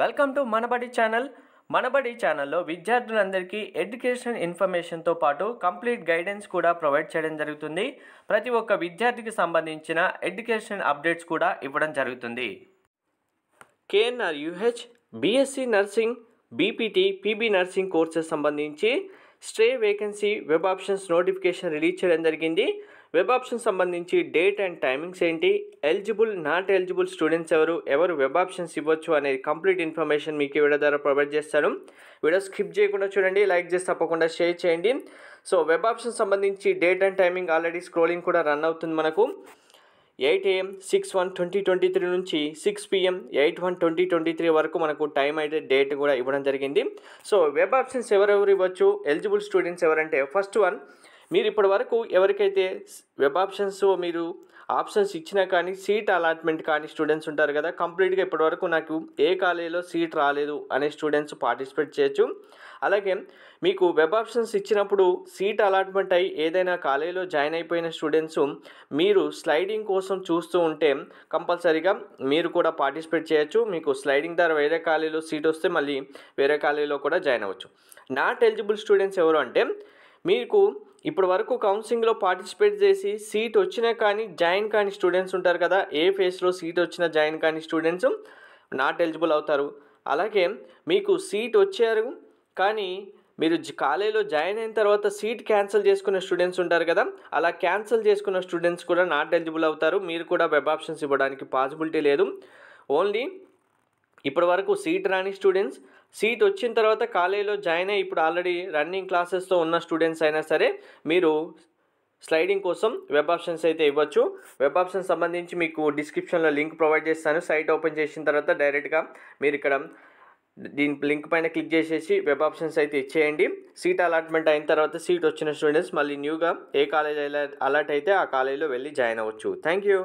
welcome to Manabadi channel Manabadi ఛానల్లో విద్యార్థులందరికీ education ఇన్ఫర్మేషన్తో పాటు కంప్లీట్ గైడెన్స్ కూడా ప్రొవైడ్ చేయడం జరుగుతుంది ప్రతి ఒక్క విద్యార్థికి సంబంధించిన ఎడ్యుకేషన్ అప్డేట్స్ కూడా ఇవ్వడం జరుగుతుంది KNR UH BSc nursing BPT PB nursing courses సంబంధించి stray vacancy web options notification release చేయడం జరిగింది వెబ్ ఆప్షన్ సంబంధించి డేట్ అండ్ టైమింగ్స్ ఏంటి ఎలిజిబుల్ నాట్ ఎలిజిబుల్ స్టూడెంట్స్ ఎవరు ఎవరు వెబ్ ఆప్షన్స్ ఇవ్వచ్చు అనేది కంప్లీట్ ఇన్ఫర్మేషన్ మీకు వీడియో ద్వారా ప్రొవైడ్ చేస్తాను వీడియో స్కిప్ చేయకుండా చూడండి లైక్ చేసి తప్పకుండా షేర్ చేయండి సో వెబ్ ఆప్షన్ సంబంధించి date and timing already scrolling కూడా రన్ అవుతుంది మనకు eight AM six one twenty twenty three నుంచి six PM eight one twenty twenty three వరకు మనకు టైం అయితే డేట్ కూడా ఇవ్వడం జరిగింది సో వెబ్ ఆప్షన్స్ ఎవరెవరు ఇవ్వచ్చు ఎలిజిబుల్ స్టూడెంట్స్ ఎవరంటే ఫస్ట్ వన్ మీరు ఇప్పటి వరకు ఎవరికైతే వెబ్ ఆప్షన్స్ మీరు ఆప్షన్స్ ఇచ్చినా కానీ సీట్ అలాట్మెంట్ కానీ స్టూడెంట్స్ ఉంటారు కదా కంప్లీట్గా ఇప్పటివరకు నాకు ఏ కాలేజీలో సీట్ రాలేదు అనే స్టూడెంట్స్ పార్టిసిపేట్ చేయొచ్చు అలాగే మీకు వెబ్ ఆప్షన్స్ ఇచ్చినప్పుడు సీట్ అలాట్మెంట్ అయ్యి ఏదైనా కాలేజీలో జాయిన్ అయిపోయిన స్టూడెంట్స్ మీరు స్లైడింగ్ కోసం చూస్తూ ఉంటే కంపల్సరీగా మీరు కూడా పార్టిసిపేట్ చేయొచ్చు మీకు స్లైడింగ్ ద్వారా వేరే కాలేజీలో సీట్ వస్తే మళ్ళీ వేరే కాలేజీలో కూడా జాయిన్ అవ్వచ్చు నాట్ ఎలిజిబుల్ స్టూడెంట్స్ ఎవరు అంటే మీకు ఇప్పుడు వరకు కౌన్సిలింగ్లో పార్టిసిపేట్ చేసి సీట్ వచ్చినా కానీ జాయిన్ కాని స్టూడెంట్స్ ఉంటారు కదా ఏ ఫేస్లో సీట్ వచ్చినా జాయిన్ కాని స్టూడెంట్స్ నాట్ ఎలిజిబుల్ అవుతారు అలాగే మీకు సీట్ వచ్చారు కానీ మీరు కాలేజీలో జాయిన్ అయిన తర్వాత సీట్ క్యాన్సిల్ చేసుకున్న స్టూడెంట్స్ ఉంటారు కదా అలా క్యాన్సిల్ చేసుకున్న స్టూడెంట్స్ కూడా నాట్ ఎలిజిబుల్ అవుతారు మీరు కూడా వెబ్ ఆప్షన్స్ ఇవ్వడానికి పాసిబిలిటీ లేదు ఓన్లీ ఇప్పటి వరకు సీట్ రాని స్టూడెంట్స్ సీట్ వచ్చిన తర్వాత కాలేజీలో జాయిన్ అయ్యి ఇప్పుడు ఆల్రెడీ రన్నింగ్ క్లాసెస్తో ఉన్న స్టూడెంట్స్ అయినా సరే మీరు స్లైడింగ్ కోసం వెబ్ ఆప్షన్స్ అయితే ఇవ్వచ్చు వెబ్ ఆప్షన్ సంబంధించి మీకు డిస్క్రిప్షన్లో లింక్ ప్రొవైడ్ చేస్తాను సైట్ ఓపెన్ చేసిన తర్వాత డైరెక్ట్గా మీరు ఇక్కడ దీని లింక్ పైన క్లిక్ చేసేసి వెబ్ ఆప్షన్స్ అయితే ఇచ్చేయండి సీట్ అలాట్మెంట్ అయిన తర్వాత సీట్ వచ్చిన స్టూడెంట్స్ మళ్ళీ న్యూగా ఏ కాలేజ్ అలాట్ అయితే ఆ కాలేజీలో వెళ్ళి జాయిన్ అవ్వచ్చు థ్యాంక్ యూ